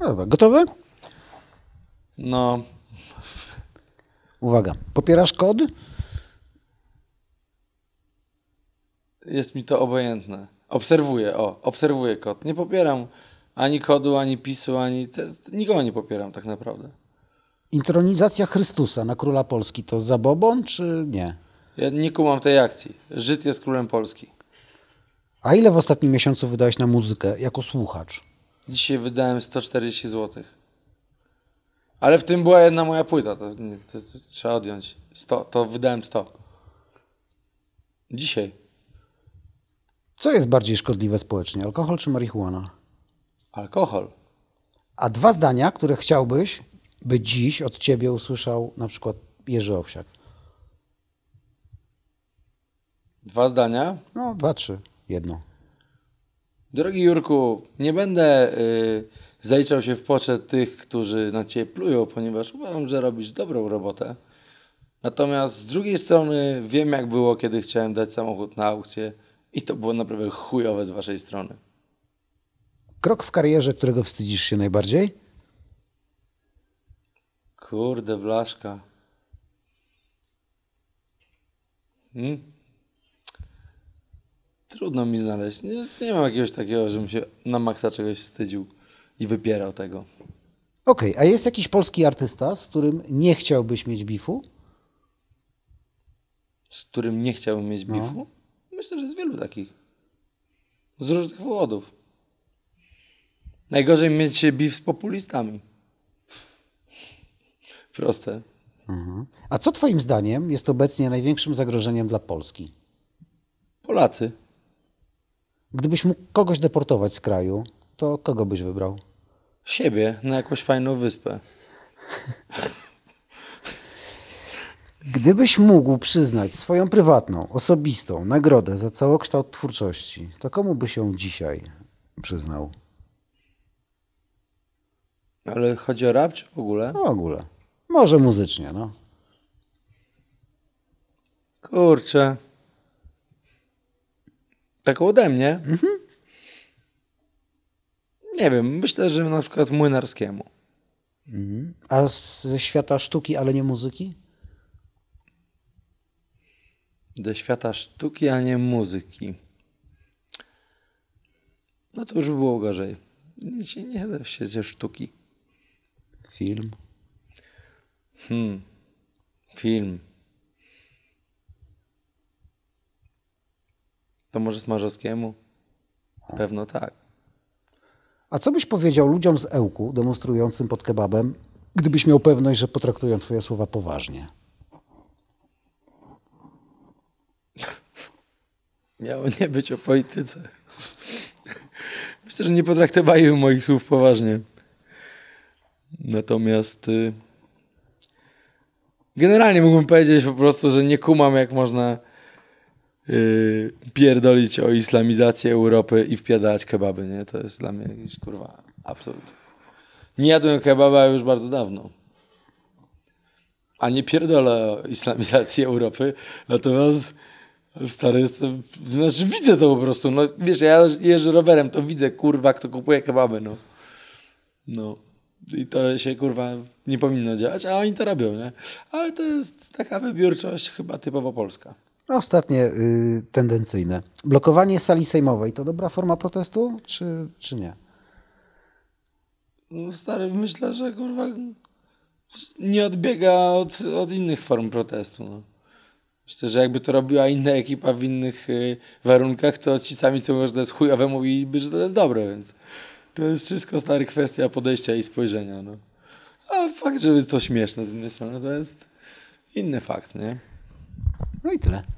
No dobra, gotowy? No. Uwaga, popierasz kod? Jest mi to obojętne. Obserwuję, o, obserwuję kod. Nie popieram ani kodu, ani PiSu, ani... Te, nikogo nie popieram tak naprawdę. Intronizacja Chrystusa na króla Polski to zabobon, czy nie? Ja nie kumam tej akcji. Żyd jest królem Polski. A ile w ostatnim miesiącu wydałeś na muzykę jako słuchacz? Dzisiaj wydałem 140 zł. Ale w tym była jedna moja płyta, to, nie, to, to trzeba odjąć. 100, to wydałem 100. Dzisiaj. Co jest bardziej szkodliwe społecznie, alkohol czy marihuana? Alkohol. A dwa zdania, które chciałbyś, by dziś od ciebie usłyszał na przykład Jerzy Owsiak. Dwa zdania? No, dwa, trzy. Jedno. Drogi Jurku, nie będę yy, zaliczał się w poczet tych, którzy na Ciebie plują, ponieważ uważam, że robisz dobrą robotę. Natomiast z drugiej strony wiem, jak było, kiedy chciałem dać samochód na aukcję i to było naprawdę chujowe z Waszej strony. Krok w karierze, którego wstydzisz się najbardziej? Kurde, blaszka. Hmm? trudno mi znaleźć. Nie, nie mam jakiegoś takiego, żebym się na maksa czegoś wstydził i wypierał tego. Okej, okay, a jest jakiś polski artysta, z którym nie chciałbyś mieć bifu? Z którym nie chciałbym mieć no. bifu? Myślę, że z wielu takich. Z różnych powodów. Najgorzej mieć bif z populistami. Proste. Mhm. A co Twoim zdaniem jest obecnie największym zagrożeniem dla Polski? Polacy. Gdybyś mógł kogoś deportować z kraju, to kogo byś wybrał? Siebie na jakąś fajną wyspę. Gdybyś mógł przyznać swoją prywatną, osobistą nagrodę za całokształt twórczości, to komu byś ją dzisiaj przyznał? Ale chodzi o rap czy w ogóle? No, w ogóle. Może muzycznie, no. Kurczę taką ode mnie. Mhm. Nie wiem, myślę, że na przykład młynarskiemu. Mhm. A z, ze świata sztuki, ale nie muzyki? Ze świata sztuki, a nie muzyki. No to już by było gorzej. Nie, nie da świecie sztuki. Film. Hmm. Film. To może Smarzowskiemu? Pewno tak. A co byś powiedział ludziom z Ełku, demonstrującym pod kebabem, gdybyś miał pewność, że potraktują twoje słowa poważnie? Miało nie być o polityce. Myślę, że nie potraktowali moich słów poważnie. Natomiast y, generalnie mógłbym powiedzieć po prostu, że nie kumam, jak można yy, pierdolić o islamizację Europy i wpiadać kebaby, nie? To jest dla mnie jakiś, kurwa, absolutnie. Nie jadłem kebaba już bardzo dawno. A nie pierdolę o islamizacji Europy, natomiast stary jestem, znaczy widzę to po prostu, no wiesz, ja jeżdżę rowerem, to widzę, kurwa, kto kupuje kebaby, no. No. I to się kurwa nie powinno działać, a oni to robią, nie? Ale to jest taka wybiórczość chyba typowo polska ostatnie y, tendencyjne. Blokowanie sali sejmowej to dobra forma protestu, czy, czy nie? No stary, myślę, że kurwa nie odbiega od, od innych form protestu. No. Myślę, że jakby to robiła inna ekipa w innych y, warunkach, to ci sami co mówią, że to jest chujowe, mówiliby, że to jest dobre, więc to jest wszystko stary kwestia podejścia i spojrzenia. No. A fakt, że jest to śmieszne z jednej strony, to jest inny fakt, nie? No i tyle.